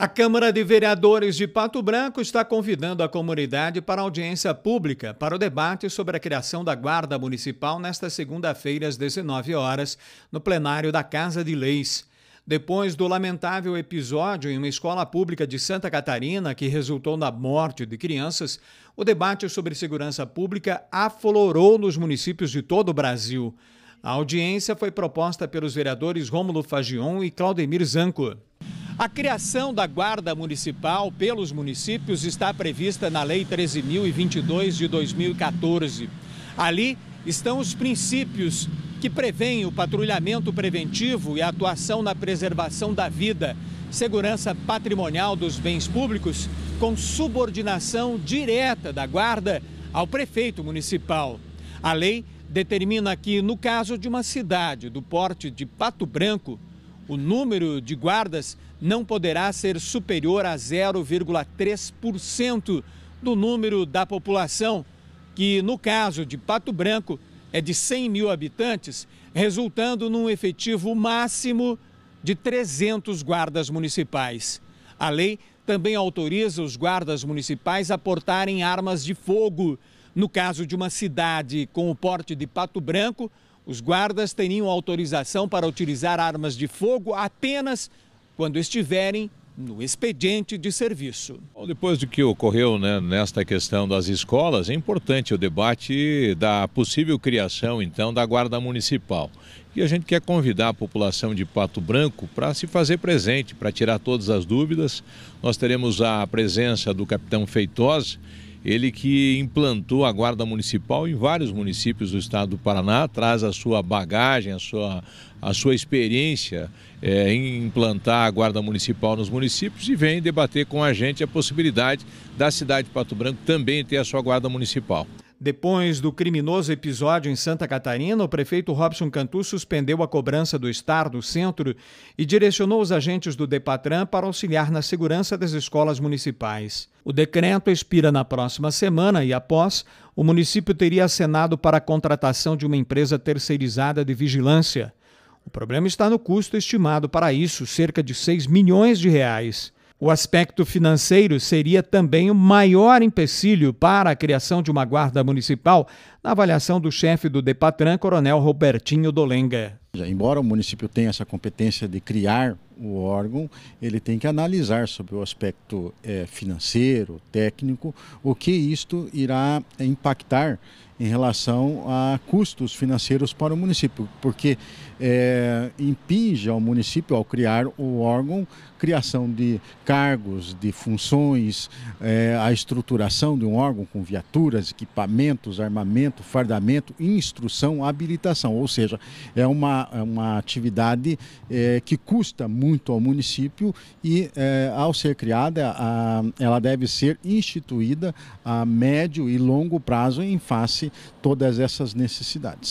A Câmara de Vereadores de Pato Branco está convidando a comunidade para audiência pública para o debate sobre a criação da Guarda Municipal nesta segunda-feira às 19 horas, no plenário da Casa de Leis. Depois do lamentável episódio em uma escola pública de Santa Catarina que resultou na morte de crianças, o debate sobre segurança pública aflorou nos municípios de todo o Brasil. A audiência foi proposta pelos vereadores Rômulo Fagion e Claudemir Zanco. A criação da Guarda Municipal pelos municípios está prevista na Lei 13.022 de 2014. Ali estão os princípios que prevêem o patrulhamento preventivo e a atuação na preservação da vida, segurança patrimonial dos bens públicos, com subordinação direta da Guarda ao prefeito municipal. A lei determina que, no caso de uma cidade do porte de Pato Branco, o número de guardas não poderá ser superior a 0,3% do número da população, que no caso de Pato Branco é de 100 mil habitantes, resultando num efetivo máximo de 300 guardas municipais. A lei também autoriza os guardas municipais a portarem armas de fogo. No caso de uma cidade com o porte de Pato Branco, os guardas teriam autorização para utilizar armas de fogo apenas quando estiverem no expediente de serviço. Depois do que ocorreu né, nesta questão das escolas, é importante o debate da possível criação, então, da Guarda Municipal. E a gente quer convidar a população de Pato Branco para se fazer presente, para tirar todas as dúvidas. Nós teremos a presença do capitão Feitosa ele que implantou a Guarda Municipal em vários municípios do estado do Paraná, traz a sua bagagem, a sua, a sua experiência é, em implantar a Guarda Municipal nos municípios e vem debater com a gente a possibilidade da cidade de Pato Branco também ter a sua Guarda Municipal. Depois do criminoso episódio em Santa Catarina, o prefeito Robson Cantu suspendeu a cobrança do STAR do centro e direcionou os agentes do Depatran para auxiliar na segurança das escolas municipais. O decreto expira na próxima semana e, após, o município teria acenado para a contratação de uma empresa terceirizada de vigilância. O problema está no custo estimado para isso, cerca de 6 milhões de reais. O aspecto financeiro seria também o maior empecilho para a criação de uma guarda municipal, na avaliação do chefe do Depatran, Coronel Robertinho Dolenga. Embora o município tenha essa competência de criar o órgão ele tem que analisar sobre o aspecto é, financeiro, técnico, o que isto irá impactar em relação a custos financeiros para o município, porque é, impinge ao município, ao criar o órgão, criação de cargos, de funções, é, a estruturação de um órgão com viaturas, equipamentos, armamento, fardamento, instrução, habilitação. Ou seja, é uma, é uma atividade é, que custa muito muito ao município e, eh, ao ser criada, a, ela deve ser instituída a médio e longo prazo em face todas essas necessidades.